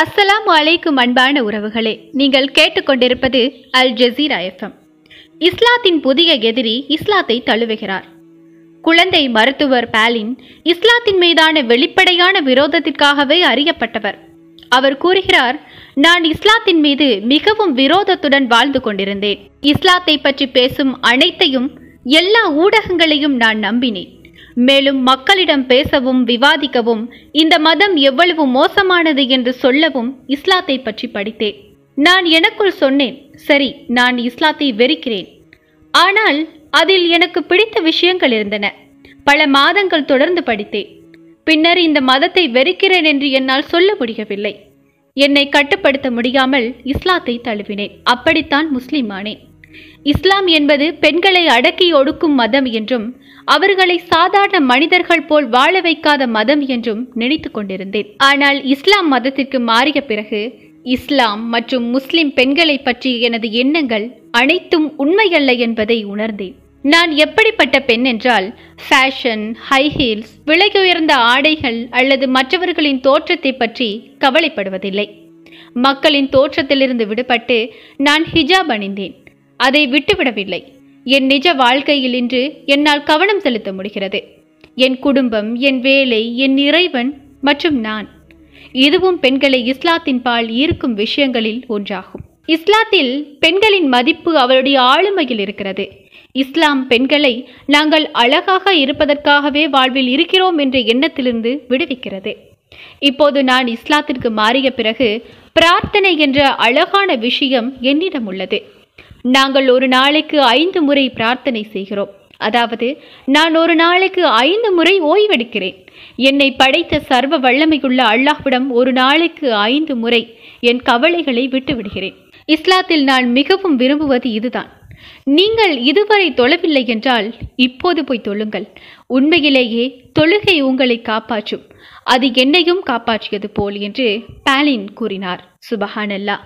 அஸ்ஸலாம் அலைக்கும் அன்பான உறவுகளே நீங்கள் கேட்டுக்கொண்டிருப்பது அல் ஜசீரா எஃப்எம் இஸ்லாத்தின் புதிய எதிரி இஸ்லாத்தை தழுவுகிறார் குழந்தை மருத்துவர் பாலின் இஸ்லாத்தின் மீதான வெளிப்படையான விரோதத்திற்காகவே அறியப்பட்டவர் அவர் கூறுகிறார் நான் இஸ்லாத்தின் மீது மிகவும் விரோதத்துடன் வாழ்ந்து கொண்டிருந்தேன் இஸ்லாத்தை பற்றி பேசும் அனைத்தையும் எல்லா ஊடகங்களையும் நான் நம்பினேன் மேலும் மக்களிடம் பேசவும் விவாதிக்கவும் இந்த மதம் எவ்வளவு மோசமானது என்று சொல்லவும் இஸ்லாத்தை பற்றி படித்தேன் நான் எனக்குள் சொன்னேன் சரி நான் இஸ்லாத்தை வெறுக்கிறேன் ஆனால் அதில் எனக்கு பிடித்த விஷயங்கள் இருந்தன பல மாதங்கள் தொடர்ந்து படித்தேன் பின்னர் இந்த மதத்தை வெறுக்கிறேன் என்று என்னால் சொல்ல முடியவில்லை என்னை கட்டுப்படுத்த முடியாமல் இஸ்லாத்தை தழுவினேன் அப்படித்தான் முஸ்லிமானேன் இஸ்லாம் என்பது பெண்களை அடக்கி ஒடுக்கும் மதம் என்றும் அவர்களை சாதாரண மனிதர்கள் போல் வாழ வைக்காத மதம் என்றும் நினைத்து கொண்டிருந்தேன் ஆனால் இஸ்லாம் மதத்திற்கு மாறிய பிறகு இஸ்லாம் மற்றும் முஸ்லிம் பெண்களை பற்றி எனது எண்ணங்கள் அனைத்தும் உண்மையல்ல என்பதை உணர்ந்தேன் நான் எப்படிப்பட்ட பெண் என்றால் ஃபேஷன் ஹை ஹீல்ஸ் விலை உயர்ந்த ஆடைகள் அல்லது மற்றவர்களின் தோற்றத்தை பற்றி கவலைப்படுவதில்லை மக்களின் தோற்றத்திலிருந்து விடுபட்டு நான் ஹிஜாப் அணிந்தேன் அதை விட்டுவிடவில்லை என் நிஜ வாழ்க்கையில் இன்று என்னால் கவனம் செலுத்த முடிகிறது என் குடும்பம் என் வேலை என் இறைவன் மற்றும் நான் இதுவும் பெண்களை இஸ்லாத்தின் பால் ஈர்க்கும் விஷயங்களில் ஒன்றாகும் இஸ்லாத்தில் பெண்களின் மதிப்பு அவருடைய ஆளுமையில் இருக்கிறது இஸ்லாம் பெண்களை நாங்கள் அழகாக இருப்பதற்காகவே வாழ்வில் இருக்கிறோம் என்ற எண்ணத்திலிருந்து விடுவிக்கிறது இப்போது நான் இஸ்லாத்திற்கு மாறிய பிறகு பிரார்த்தனை என்ற அழகான விஷயம் என்னிடம் உள்ளது நாங்கள் ஒரு நாளைக்கு ஐந்து முறை பிரார்த்தனை செய்கிறோம் அதாவது நான் ஒரு நாளைக்கு ஐந்து முறை ஓய்வெடுக்கிறேன் என்னை படைத்த சர்வ வல்லமையுள்ள அல்லாஹ்விடம் ஒரு நாளைக்கு ஐந்து முறை என் கவலைகளை விட்டுவிடுகிறேன் இஸ்லாத்தில் நான் மிகவும் விரும்புவது இதுதான் நீங்கள் இதுவரை தொழவில்லை என்றால் இப்போது போய் தொழுங்கள் உண்மையிலேயே தொழுகை உங்களை காப்பாற்றும் அது என்னையும் காப்பாற்றியது போல் என்று பாலின் கூறினார் சுபஹானல்லா